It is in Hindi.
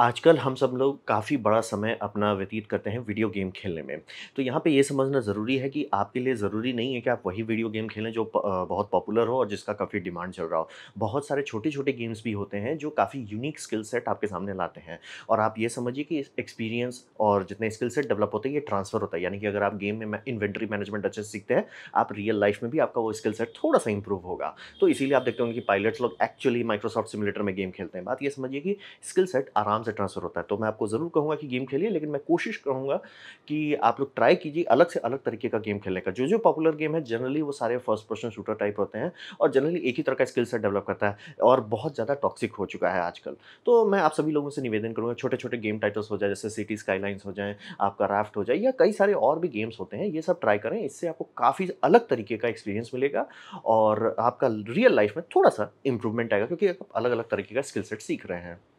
आजकल हम सब लोग काफ़ी बड़ा समय अपना व्यतीत करते हैं वीडियो गेम खेलने में तो यहाँ पे ये समझना ज़रूरी है कि आपके लिए ज़रूरी नहीं है कि आप वही वीडियो गेम खेलें जो बहुत पॉपुलर हो और जिसका काफ़ी डिमांड चल रहा हो बहुत सारे छोटे छोटे गेम्स भी होते हैं जो काफ़ी यूनिक स्किल सेट आपके सामने लाते हैं और आप ये समझिए कि एक्सपीरियंस और जितने स्किल सेट डेवलप होते हैं ये ट्रांसफ़र होता है यानी कि अगर आप गेम में इन्वेंट्री मैनेजमेंट अच्छे से सीखते हैं आप रियल लाइफ में भी आपका वो स्किल सेट थोड़ा सा इंप्रूव होगा तो इसीलिए आप देखते होंगे कि पायलट्स लोग एक्चुअली माइक्रोसॉफ्ट सिमुलेटर में गेम खेलते हैं बात ये समझिए कि स्किल सेट आराम से ट्रांसफ़र होता है तो मैं आपको ज़रूर कहूँगा कि गेम खेलिए लेकिन मैं कोशिश करूँगा कि आप लोग ट्राई कीजिए अलग से अलग तरीके का गेम खेलने का जो जो पॉपुलर गेम है जनरली वो सारे फर्स्ट पर्सन शूटर टाइप होते हैं और जनरली एक ही तरह का स्किल सेट डेवलप करता है और बहुत ज़्यादा टॉक्सिक हो चुका है आजकल तो मैं आप सभी लोगों से निवेदन करूँगा छोटे छोटे गेम टाइटल्स हो जाए जैसे सिटी स्काईलाइंस हो जाए आपका राफ्ट हो जाए या कई सारे और भी गेम्स होते हैं ये सब ट्राई करें इससे आपको काफ़ी अलग तरीके का एक्सपीरियंस मिलेगा और आपका रियल लाइफ में थोड़ा सा इंप्रूवमेंट आएगा क्योंकि आप अलग अलग तरीके का स्किल सेट सीख रहे हैं